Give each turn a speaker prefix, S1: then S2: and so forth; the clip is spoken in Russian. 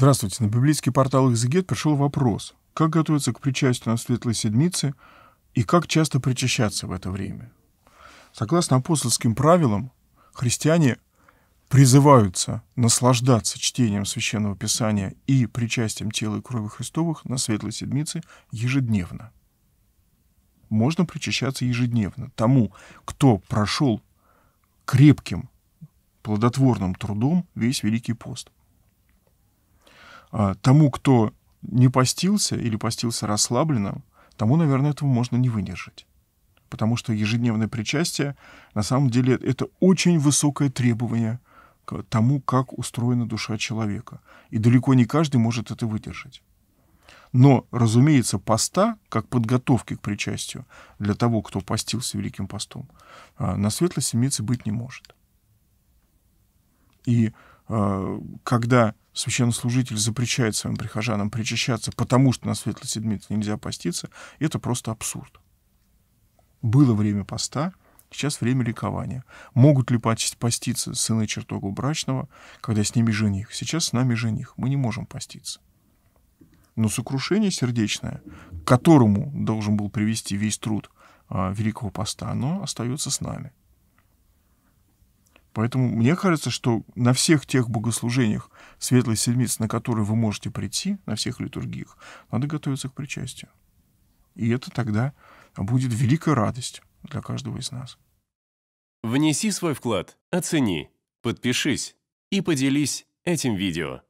S1: Здравствуйте. На библейский портал «Экзегет» пришел вопрос, как готовиться к причастию на Светлой Седмице и как часто причащаться в это время. Согласно апостольским правилам, христиане призываются наслаждаться чтением Священного Писания и причастием тела и крови Христовых на Светлой Седмице ежедневно. Можно причащаться ежедневно тому, кто прошел крепким, плодотворным трудом весь Великий пост – а, тому, кто не постился или постился расслабленно, тому, наверное, этого можно не выдержать. Потому что ежедневное причастие, на самом деле, это очень высокое требование к тому, как устроена душа человека. И далеко не каждый может это выдержать. Но, разумеется, поста, как подготовки к причастию для того, кто постился Великим постом, а, на светлой семице быть не может. И Э, когда священнослужитель запрещает своим прихожанам причащаться, потому что на Светлой Седмице нельзя поститься, это просто абсурд. Было время поста, сейчас время ликования. Могут ли поститься сыны чертога брачного, когда с ними жених? Сейчас с нами жених, мы не можем поститься. Но сокрушение сердечное, к которому должен был привести весь труд э, Великого Поста, оно остается с нами. Поэтому мне кажется, что на всех тех богослужениях Светлой Седмицы, на которые вы можете прийти, на всех литургиях, надо готовиться к причастию. И это тогда будет великая радость для каждого из нас. Внеси свой вклад, оцени, подпишись и поделись этим видео.